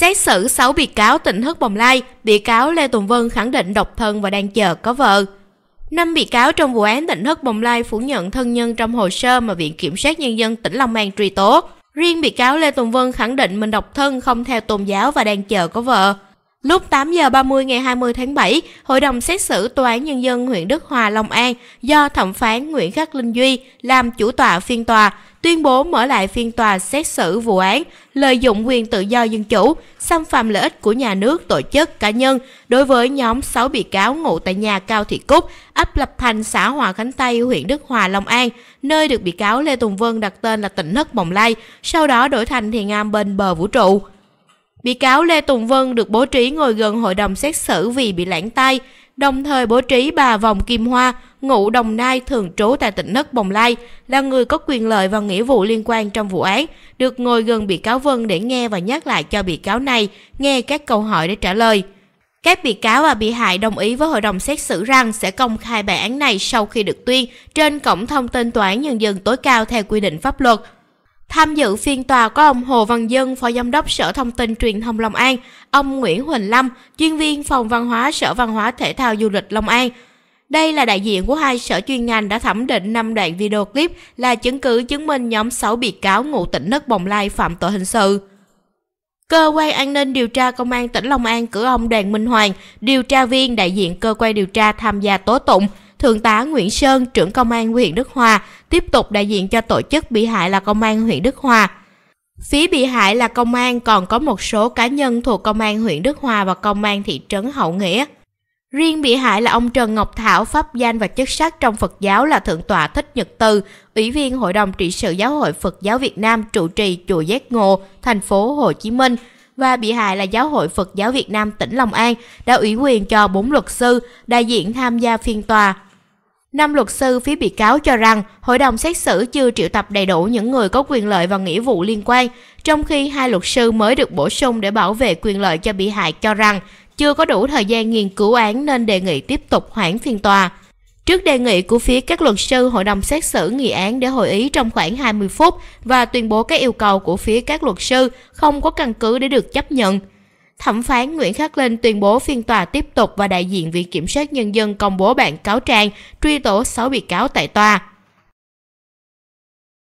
Xét xử 6 bị cáo tỉnh Hất Bồng Lai, bị cáo Lê Tùng Vân khẳng định độc thân và đang chờ có vợ. Năm bị cáo trong vụ án tỉnh Hất Bồng Lai phủ nhận thân nhân trong hồ sơ mà Viện Kiểm sát Nhân dân tỉnh Long An truy tố. Riêng bị cáo Lê Tùng Vân khẳng định mình độc thân không theo tôn giáo và đang chờ có vợ. Lúc 8 giờ 30 ngày 20 tháng 7, Hội đồng xét xử Tòa án Nhân dân huyện Đức Hòa, Long An do thẩm phán Nguyễn Khắc Linh Duy làm chủ tọa phiên tòa tuyên bố mở lại phiên tòa xét xử vụ án lợi dụng quyền tự do dân chủ, xâm phạm lợi ích của nhà nước, tổ chức, cá nhân đối với nhóm 6 bị cáo ngụ tại nhà Cao Thị Cúc, ấp Lập Thành, xã Hòa Khánh Tây, huyện Đức Hòa, Long An, nơi được bị cáo Lê Tùng Vân đặt tên là tỉnh Hất Mộng Lai, sau đó đổi thành Thiền Am bên bờ vũ trụ. Bị cáo Lê Tùng Vân được bố trí ngồi gần hội đồng xét xử vì bị lãng tay, đồng thời bố trí bà Vòng Kim Hoa, ngụ Đồng Nai thường trú tại tỉnh Nất Bồng Lai, là người có quyền lợi và nghĩa vụ liên quan trong vụ án, được ngồi gần bị cáo Vân để nghe và nhắc lại cho bị cáo này, nghe các câu hỏi để trả lời. Các bị cáo và bị hại đồng ý với hội đồng xét xử rằng sẽ công khai bản án này sau khi được tuyên trên cổng thông tin tòa án nhân dân tối cao theo quy định pháp luật. Tham dự phiên tòa có ông Hồ Văn Dân, Phó Giám đốc Sở Thông tin Truyền thông Long An, ông Nguyễn Huỳnh Lâm, chuyên viên Phòng Văn hóa Sở Văn hóa Thể thao Du lịch Long An, đây là đại diện của hai sở chuyên ngành đã thẩm định 5 đoạn video clip là chứng cứ chứng minh nhóm 6 bị cáo ngụ tỉnh đất Bồng Lai phạm tội hình sự. Cơ quan an ninh điều tra Công an tỉnh Long An cử ông Đoàn Minh Hoàng, điều tra viên đại diện cơ quan điều tra tham gia tố tụng, Thượng tá Nguyễn Sơn, trưởng công an huyện Đức Hòa, tiếp tục đại diện cho tổ chức bị hại là công an huyện Đức Hòa. Phía bị hại là công an còn có một số cá nhân thuộc công an huyện Đức Hòa và công an thị trấn Hậu Nghĩa. Riêng bị hại là ông Trần Ngọc Thảo, pháp danh và chức sắc trong Phật giáo là Thượng tọa Thích Nhật Từ, Ủy viên Hội đồng trị sự Giáo hội Phật giáo Việt Nam trụ trì chùa Giác Ngộ, thành phố Hồ Chí Minh và bị hại là Giáo hội Phật giáo Việt Nam tỉnh Long An đã ủy quyền cho 4 luật sư đại diện tham gia phiên tòa. Năm luật sư phía bị cáo cho rằng hội đồng xét xử chưa triệu tập đầy đủ những người có quyền lợi và nghĩa vụ liên quan, trong khi hai luật sư mới được bổ sung để bảo vệ quyền lợi cho bị hại cho rằng chưa có đủ thời gian nghiên cứu án nên đề nghị tiếp tục hoãn phiên tòa. Trước đề nghị của phía các luật sư, hội đồng xét xử nghị án để hội ý trong khoảng 20 phút và tuyên bố các yêu cầu của phía các luật sư không có căn cứ để được chấp nhận. Thẩm phán Nguyễn Khắc Linh tuyên bố phiên tòa tiếp tục và đại diện Viện Kiểm sát Nhân dân công bố bản cáo trạng truy tố 6 bị cáo tại tòa.